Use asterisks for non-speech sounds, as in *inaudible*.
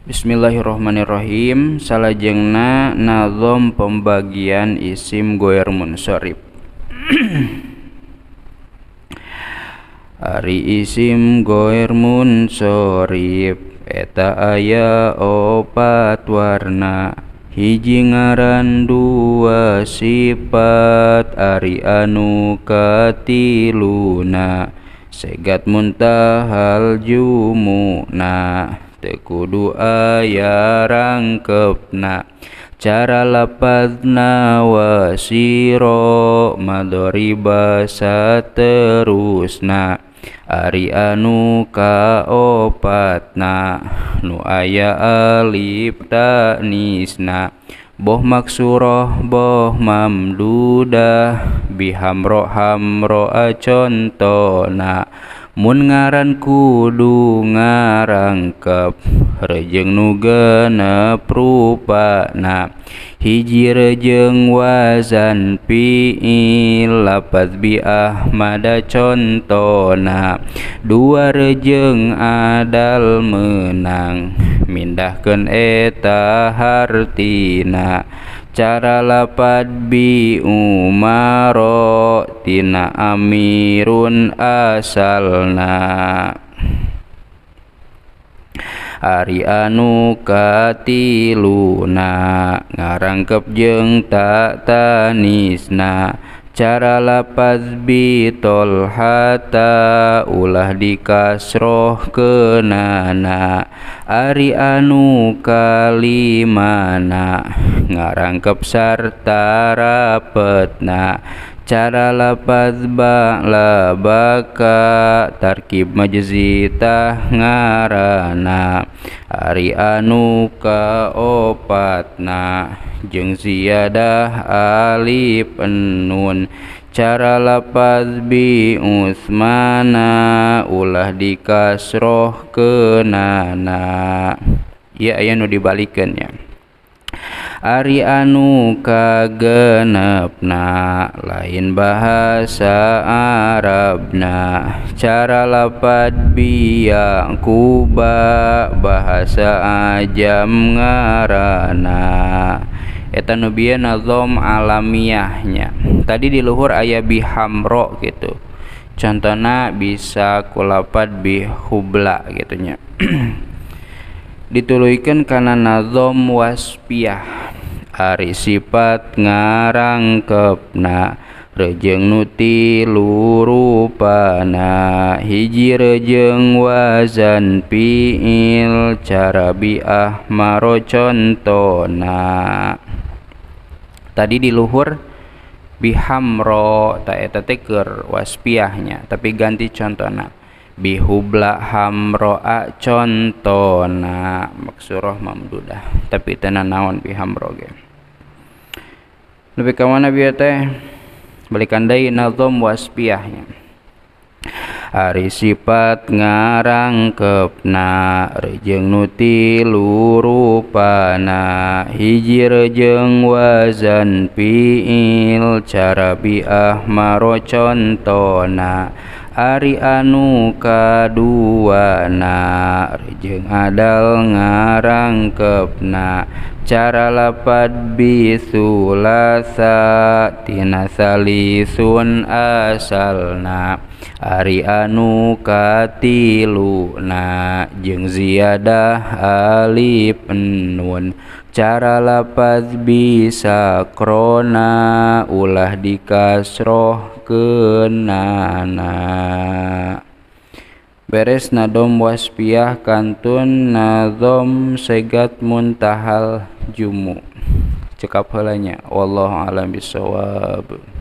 Bismillahirrohmanirrohim salajengna nazom pembagian isim goer munsorib *clears throat* Ari isim goer munsorib eta aya opat warna hiji ngaran dua sifat Ari anu katiluna segat muntahal jumuna kudu aya rangkepna cara lapatna wasiro madoriba terusna, Ari anu kaopatna nu aya alif ta nisna boh maksuroh boh mamduda, mamdudah bihamro hamro acontona Mugararan kudu ngarangngkap rejeng nugen ne ru Hiji-rejeng wazan piapabiahmada contoha Dua rejeng ada menang Mindahkan eta harttina. cara lapad bi umaro tina amirun asalna Ari anu katiluna ngarangkep jeng tak tanisna cara lapaz bi tolhata ulah dikasroh kenana Arianu kalimana ngarangkep sartara petna cara lapasz bak labakatarkib majezita ngaana Arianuka opatna jeungziadah Ali penun yang cara lapaz bi Usmana ulah dikasroh ke nana ya aya nu dibalikan ya Ari anu kagenepna lain bahasa Arabna cara bi biang ya kuba bahasa ajam ngarana etanubia nazom alamiahnya tadi di luhur ayah bihamro gitu contohnya bisa kulapat bihubla gitunya *clears throat* dituluikan karena nazom waspiah Ari sifat ngarang kepna rejeng nuti lurupana hiji rejeng wazan piil cara biah maro contona tadi di luhur bihamro taeta teker waspiahnya tapi ganti contohna bihubla hamroa contohna maksuroh mamdudah tapi tenanawan naon bihamro ge lebih kawana biar teh balikan dari nazom waspiahnya Ari sifat ngarang kepna rejeng nuti lurupana hiji rejeng wazan piil cara biah maro contona Ari anu kaduana rejeng adal ngarang kepna cara bi bisulasa tina salisun asalna Ari anu na jeng ziyadah alif nun cara lapat bisa krona ulah dikasroh kenana beres nadom waspiah kantun nadom segat muntahal jumu cekap halanya wallahu alam bisawab